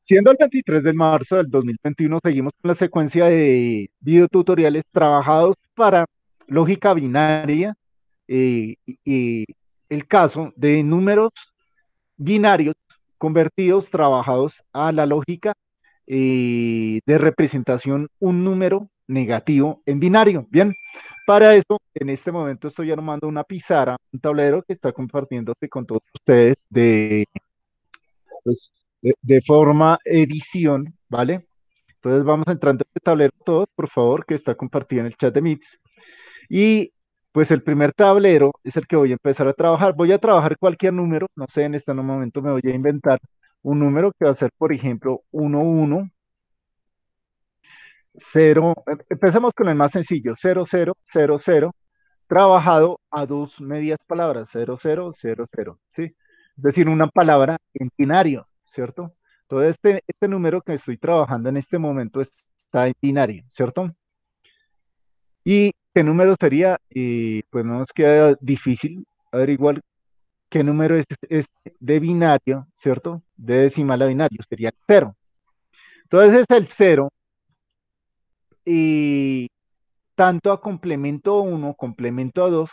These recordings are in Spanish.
Siendo el 23 de marzo del 2021, seguimos con la secuencia de videotutoriales trabajados para lógica binaria eh, y el caso de números binarios convertidos, trabajados a la lógica eh, de representación un número negativo en binario. Bien, para eso, en este momento estoy armando una pizarra, un tablero que está compartiéndose con todos ustedes de, pues, de, forma edición, ¿vale? Entonces vamos entrando a este tablero todos, por favor, que está compartido en el chat de MITS. Y pues el primer tablero es el que voy a empezar a trabajar. Voy a trabajar cualquier número, no sé, en este momento me voy a inventar un número que va a ser, por ejemplo, 1, 1, 0. Empezamos con el más sencillo, 0, 0, 0, 0, trabajado a dos medias palabras, 0, 0, 0, 0, ¿sí? Es decir, una palabra en binario, ¿cierto? Todo este, este número que estoy trabajando en este momento está en binario, ¿cierto? ¿Y qué número sería? Y pues no nos queda difícil averiguar qué número es, de binario, ¿cierto? De decimal a binario, sería cero. Entonces es el cero y tanto a complemento 1, complemento a 2,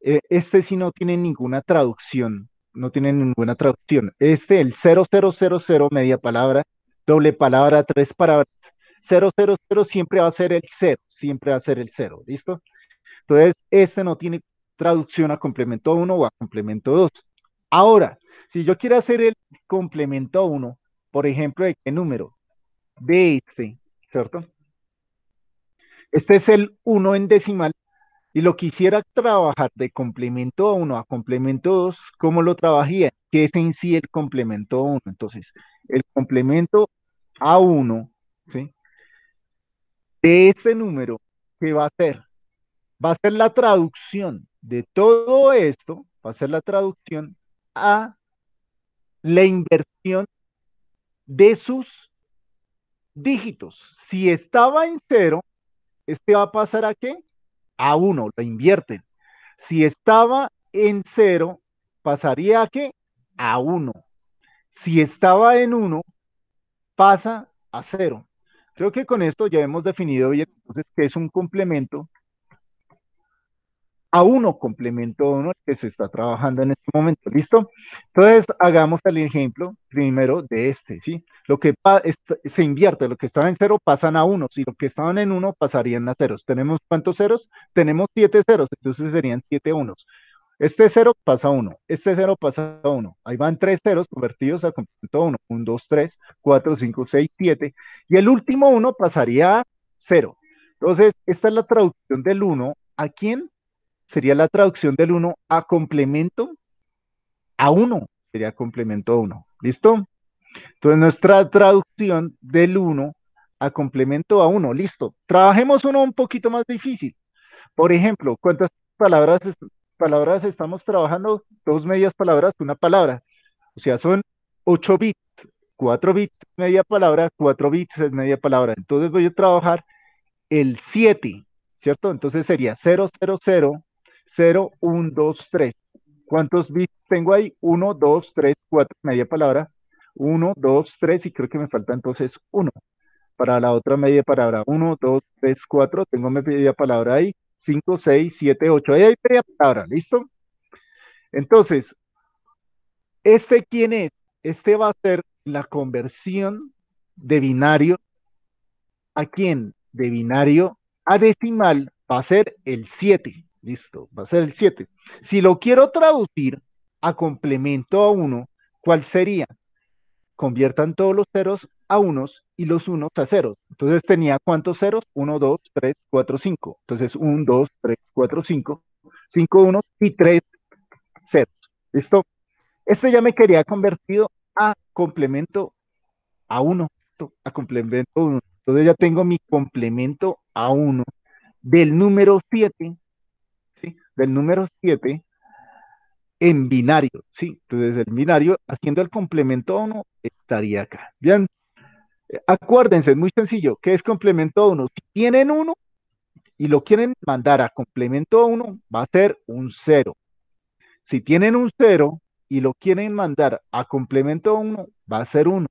eh, este sí no tiene ninguna traducción no tiene ninguna traducción. Este, el 0000, media palabra, doble palabra, tres palabras, 000 siempre va a ser el 0, siempre va a ser el 0, ¿listo? Entonces, este no tiene traducción a complemento 1 o a complemento 2. Ahora, si yo quiero hacer el complemento 1, por ejemplo, ¿de qué número? De este, ¿cierto? Este es el 1 en decimal y lo quisiera trabajar de complemento 1 a complemento 2, ¿cómo lo trabajía? Que es en sí el complemento 1? Entonces, el complemento A1, ¿sí? De ese número, ¿qué va a ser? Va a ser la traducción de todo esto, va a ser la traducción a la inversión de sus dígitos. Si estaba en cero, este va a pasar a qué? a 1, lo invierten. Si estaba en 0, pasaría a qué? A 1. Si estaba en 1, pasa a 0. Creo que con esto ya hemos definido bien entonces qué es un complemento a 1 complemento 1 que se está trabajando en este momento, ¿listo? Entonces hagamos el ejemplo primero de este, ¿sí? Lo que se invierte, lo que estaba en 0 pasan a 1, si lo que estaban en 1 pasarían a 0. ¿Tenemos cuántos ceros? Tenemos 7 ceros, entonces serían 7 unos. Este 0 pasa a 1, este 0 pasa a 1, ahí van 3 ceros convertidos a complemento 1, 1, 2, 3, 4, 5, 6, 7, y el último 1 pasaría a 0. Entonces esta es la traducción del 1, ¿a quién? sería la traducción del 1 a complemento a 1, sería complemento a 1, ¿listo? Entonces nuestra traducción del 1 a complemento a 1, listo. Trabajemos uno un poquito más difícil. Por ejemplo, ¿cuántas palabras, palabras estamos trabajando? Dos medias palabras, una palabra. O sea, son 8 bits, 4 bits media palabra, 4 bits es media palabra. Entonces voy a trabajar el 7, ¿cierto? Entonces sería 0, 0, 0, 0, 1, 2, 3. ¿Cuántos bits tengo ahí? 1, 2, 3, 4, media palabra. 1, 2, 3 y creo que me falta entonces 1 para la otra media palabra. 1, 2, 3, 4, tengo media palabra ahí. 5, 6, 7, 8. Ahí hay media palabra, ¿listo? Entonces, ¿este quién es? Este va a ser la conversión de binario. ¿A quién? De binario a decimal va a ser el 7. Listo, va a ser el 7. Si lo quiero traducir a complemento a 1, ¿cuál sería? Conviertan todos los ceros a unos y los unos a ceros. Entonces tenía cuántos ceros? 1, 2, 3, 4, 5. Entonces 1, 2, 3, 4, 5, 5 1 y 3 ceros. ¿Listo? Este ya me quería convertido a complemento a 1, a complemento 1. Entonces ya tengo mi complemento a 1 del número 7 del número 7 en binario, ¿sí? Entonces el binario haciendo el complemento 1 estaría acá. Bien, eh, acuérdense, es muy sencillo, ¿qué es complemento 1? Si tienen uno, y lo quieren mandar a complemento uno, va a ser un 0. Si tienen un 0 y lo quieren mandar a complemento uno, va a ser uno,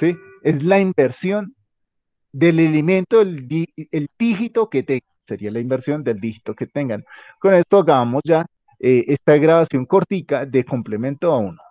¿sí? Es la inversión del elemento, el, dígito que te sería la inversión del dígito que tengan. Con esto acabamos ya eh, esta grabación cortica de complemento a uno.